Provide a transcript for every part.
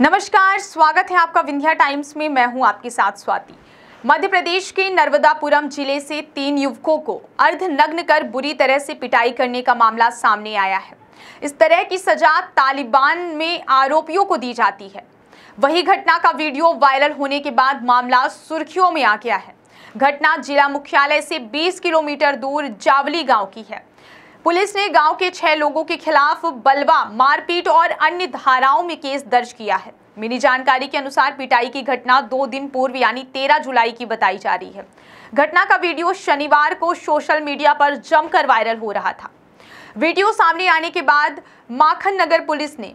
नमस्कार स्वागत है आपका विंध्या टाइम्स में मैं हूं आपके साथ स्वाति मध्य प्रदेश के नर्मदापुरम जिले से तीन युवकों को अर्ध नग्न कर बुरी तरह से पिटाई करने का मामला सामने आया है इस तरह की सजा तालिबान में आरोपियों को दी जाती है वही घटना का वीडियो वायरल होने के बाद मामला सुर्खियों में आ गया है घटना जिला मुख्यालय से 20 किलोमीटर दूर जावली गांव की है पुलिस ने गांव के छह लोगों के खिलाफ बलवा मारपीट और अन्य धाराओं में केस दर्ज किया है मिली जानकारी के अनुसार पिटाई की घटना दो दिन पूर्व यानी 13 जुलाई की बताई जा रही है घटना का वीडियो शनिवार को सोशल मीडिया पर जमकर वायरल हो रहा था वीडियो सामने आने के बाद माखन नगर पुलिस ने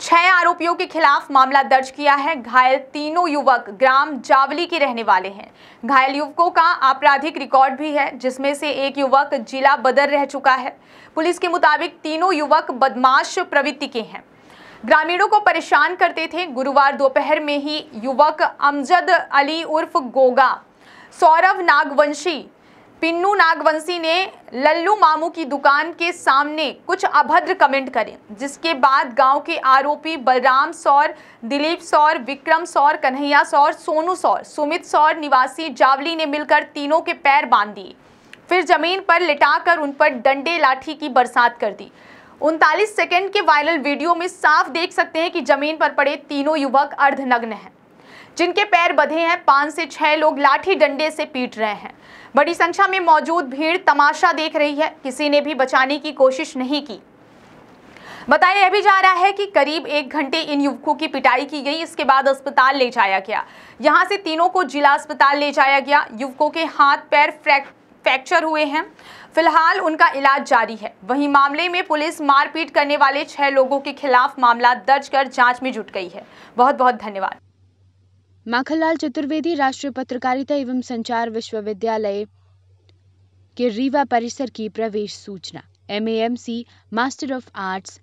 छह आरोपियों के खिलाफ मामला दर्ज किया है घायल तीनों युवक ग्राम जावली के रहने वाले हैं घायल युवकों का आपराधिक रिकॉर्ड भी है जिसमें से एक युवक जिला बदर रह चुका है पुलिस के मुताबिक तीनों युवक बदमाश प्रवृत्ति के हैं ग्रामीणों को परेशान करते थे गुरुवार दोपहर में ही युवक अमजद अली उर्फ गोगा सौरभ नागवंशी पिन्नू नागवंशी ने लल्लू मामू की दुकान के सामने कुछ अभद्र कमेंट करे जिसके बाद गांव के आरोपी बलराम सौर दिलीप सौर विक्रम सौर कन्हैया सौर सोनू सौर सुमित सौर निवासी जावली ने मिलकर तीनों के पैर बांध दिए फिर जमीन पर लिटाकर उन पर डंडे लाठी की बरसात कर दी उनतालीस सेकेंड के वायरल वीडियो में साफ देख सकते हैं कि जमीन पर पड़े तीनों युवक अर्धनग्न हैं जिनके पैर बधे हैं पांच से छह लोग लाठी डंडे से पीट रहे हैं बड़ी संख्या में मौजूद भीड़ तमाशा देख रही है किसी ने भी बचाने की कोशिश नहीं की बताया यह भी जा रहा है कि करीब एक घंटे इन युवकों की पिटाई की गई इसके बाद अस्पताल ले जाया गया यहाँ से तीनों को जिला अस्पताल ले जाया गया युवकों के हाथ पैर फ्रैक्चर हुए हैं फिलहाल उनका इलाज जारी है वहीं मामले में पुलिस मारपीट करने वाले छह लोगों के खिलाफ मामला दर्ज कर जांच में जुट गई है बहुत बहुत धन्यवाद माखनलाल चतुर्वेदी राष्ट्रीय पत्रकारिता एवं संचार विश्वविद्यालय के रीवा परिसर की प्रवेश सूचना M M C master of arts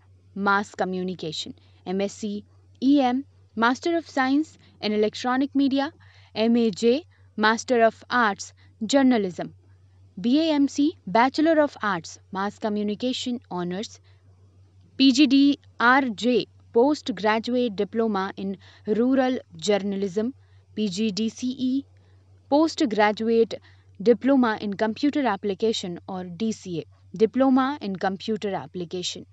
mass communication M S C E M master of science in electronic media M A J master of arts journalism B M C bachelor of arts mass communication honours P G D R J postgraduate diploma in rural journalism (PGDCE), postgraduate diploma in computer application or DCA, diploma in computer application.